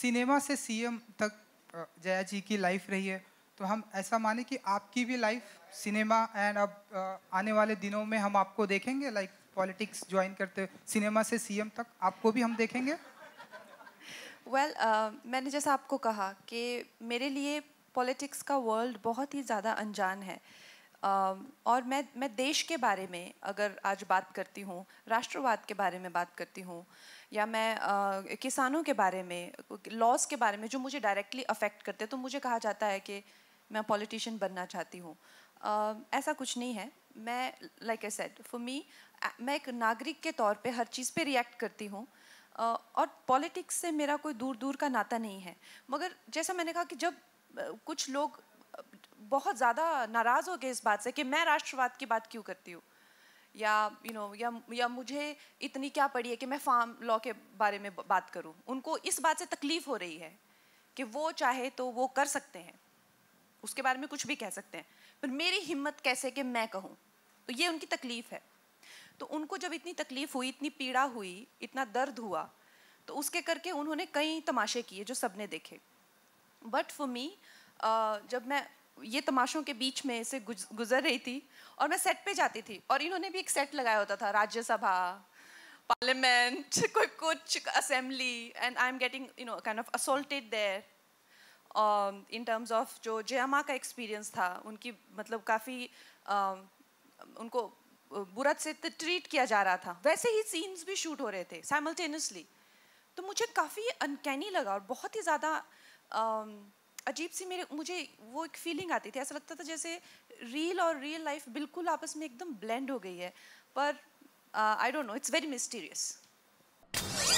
cinema से CM तक जया जी की लाइफ रही है तो हम ऐसा माने कि आपकी भी लाइफ सिनेमा एंड अब आने वाले दिनों में हम आपको देखेंगे लाइक पॉलिटिक्स ज्वाइन करते सिनेमा से सीएम तक आपको भी हम देखेंगे वेल well, uh, मैंने जैसा आपको कहा कि मेरे लिए पॉलिटिक्स का वर्ल्ड बहुत ही ज़्यादा अनजान है और मैं मैं देश के बारे में अगर आज बात करती हूँ राष्ट्रवाद के बारे में बात करती हूँ या मैं आ, किसानों के बारे में लॉस के बारे में जो मुझे डायरेक्टली अफेक्ट करते हैं तो मुझे कहा जाता है कि मैं पॉलिटिशियन बनना चाहती हूँ ऐसा कुछ नहीं है मैं like a set for me मैं एक नागरिक के तौर पे हर चीज़ पे रिएक्ट करती हूँ uh, और पॉलिटिक्स से मेरा कोई दूर दूर का नाता नहीं है मगर जैसा मैंने कहा कि जब कुछ लोग बहुत ज़्यादा नाराज़ हो गए इस बात से कि मैं राष्ट्रवाद की बात क्यों करती हूँ या यू you नो know, या या मुझे इतनी क्या पड़ी है कि मैं फार्म लॉ के बारे में बात करूँ उनको इस बात से तकलीफ़ हो रही है कि वो चाहे तो वो कर सकते हैं उसके बारे में कुछ भी कह सकते हैं पर मेरी हिम्मत कैसे कि मैं कहूँ तो ये उनकी तकलीफ़ है तो उनको जब इतनी तकलीफ़ हुई इतनी पीड़ा हुई इतना दर्द हुआ तो उसके करके उन्होंने कई तमाशे किए जो सबने देखे बट फॉर मी जब मैं ये तमाशों के बीच में से गुजर रही थी और मैं सेट पे जाती थी और इन्होंने भी एक सेट लगाया होता था राज्यसभा पार्लियामेंट कोई कुछ assembly and I am getting you know kind of assaulted there in terms of जो जयमा का एक्सपीरियंस था उनकी मतलब काफ़ी uh, um, उनको बुरा से ट्रीट किया जा रहा था वैसे ही सीन्स भी शूट हो रहे थे साइमल्टेनियसली तो मुझे काफ़ी अनकैनी लगा और बहुत ही ज़्यादा uh, um, अजीब सी मेरे मुझे वो एक फीलिंग आती थी ऐसा लगता था जैसे रील और रियल लाइफ बिल्कुल आपस में एकदम ब्लेंड हो गई है पर I don't know it's very mysterious